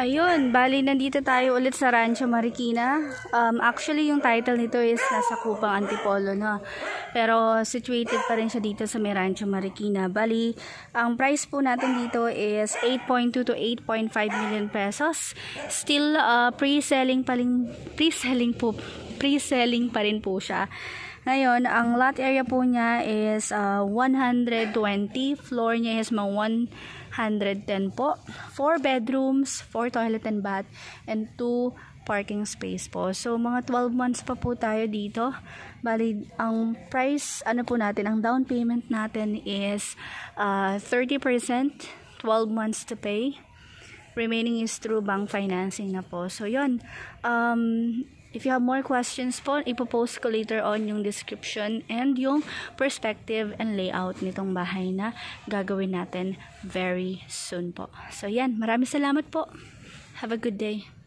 Ayun, bali nandito tayo ulit sa Rancho Marikina. Um, actually, yung title nito is Nasa Kupang Antipolo, no? Pero situated pa rin siya dito sa may Rancho Marikina. Bali, ang price po natin dito is 8.2 to 8.5 million pesos. Still, uh, pre-selling pa rin, pre-selling po, pre-selling pa rin po siya. Ngayon, ang lot area po niya is uh, 120. Floor niya is mga 110 po. 4 bedrooms, 4 toilet and bath, and 2 parking space po. So, mga 12 months pa po tayo dito. Bali, ang price, ano po natin, ang down payment natin is uh, 30%, 12 months to pay remaining is through bank financing na po. So, yun. Um, if you have more questions po, ipopost ko later on yung description and yung perspective and layout nitong bahay na gagawin natin very soon po. So, yan. Maraming salamat po. Have a good day.